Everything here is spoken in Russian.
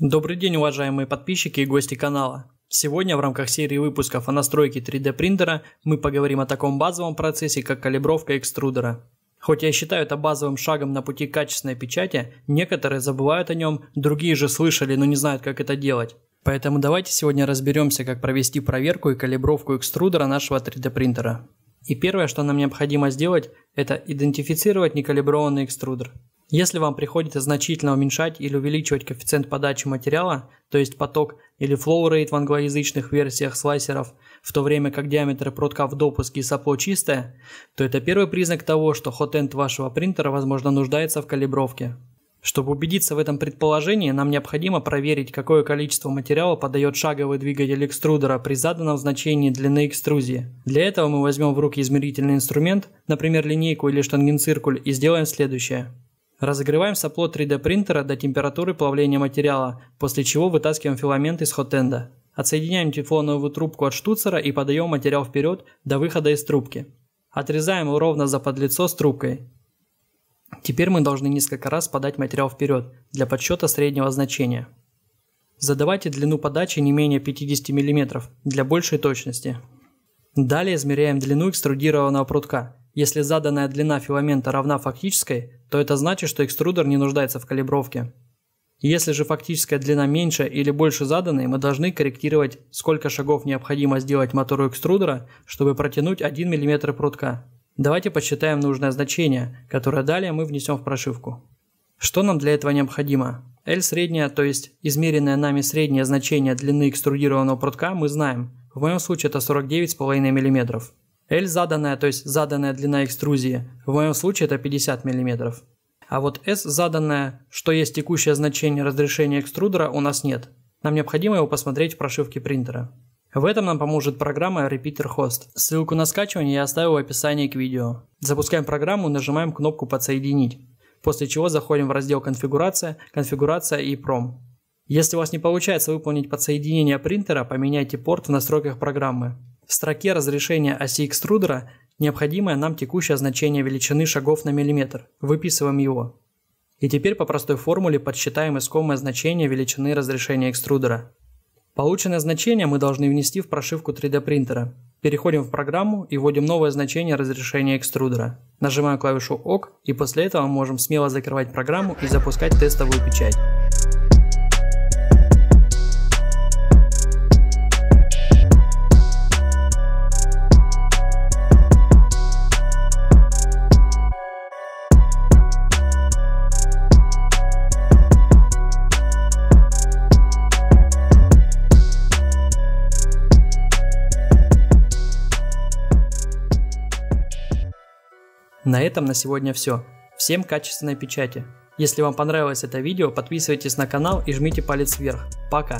Добрый день, уважаемые подписчики и гости канала. Сегодня в рамках серии выпусков о настройке 3D принтера мы поговорим о таком базовом процессе, как калибровка экструдера. Хоть я считаю это базовым шагом на пути качественной печати, некоторые забывают о нем, другие же слышали, но не знают, как это делать. Поэтому давайте сегодня разберемся, как провести проверку и калибровку экструдера нашего 3D принтера. И первое, что нам необходимо сделать, это идентифицировать некалиброванный экструдер. Если вам приходится значительно уменьшать или увеличивать коэффициент подачи материала, то есть поток или flow rate в англоязычных версиях слайсеров, в то время как диаметр прутка в допуске и сопло чистое, то это первый признак того, что hot end вашего принтера, возможно, нуждается в калибровке. Чтобы убедиться в этом предположении, нам необходимо проверить, какое количество материала подает шаговый двигатель экструдера при заданном значении длины экструзии. Для этого мы возьмем в руки измерительный инструмент, например линейку или штангенциркуль, и сделаем следующее. Разогреваем сопло 3D принтера до температуры плавления материала, после чего вытаскиваем филамент из хотенда. Отсоединяем тефлоновую трубку от штуцера и подаем материал вперед до выхода из трубки. Отрезаем его ровно за подлицо с трубкой. Теперь мы должны несколько раз подать материал вперед для подсчета среднего значения. Задавайте длину подачи не менее 50 мм для большей точности. Далее измеряем длину экструдированного прутка если заданная длина филамента равна фактической, то это значит, что экструдер не нуждается в калибровке. Если же фактическая длина меньше или больше заданной, мы должны корректировать, сколько шагов необходимо сделать мотору экструдера, чтобы протянуть 1 мм прутка. Давайте посчитаем нужное значение, которое далее мы внесем в прошивку. Что нам для этого необходимо? L средняя, то есть измеренное нами среднее значение длины экструдированного прутка мы знаем. В моем случае это 49,5 мм. L заданная, то есть заданная длина экструзии, в моем случае это 50 мм. А вот S заданная, что есть текущее значение разрешения экструдера, у нас нет. Нам необходимо его посмотреть в прошивке принтера. В этом нам поможет программа Repeater Host. Ссылку на скачивание я оставил в описании к видео. Запускаем программу, нажимаем кнопку «Подсоединить», после чего заходим в раздел «Конфигурация», «Конфигурация» и «Пром». Если у вас не получается выполнить подсоединение принтера, поменяйте порт в настройках программы. В строке разрешения оси экструдера необходимое нам текущее значение величины шагов на миллиметр. Выписываем его. И теперь по простой формуле подсчитаем искомое значение величины разрешения экструдера. Полученное значение мы должны внести в прошивку 3D принтера. Переходим в программу и вводим новое значение разрешения экструдера. Нажимаем клавишу ОК и после этого можем смело закрывать программу и запускать тестовую печать. На этом на сегодня все. Всем качественной печати. Если вам понравилось это видео, подписывайтесь на канал и жмите палец вверх. Пока!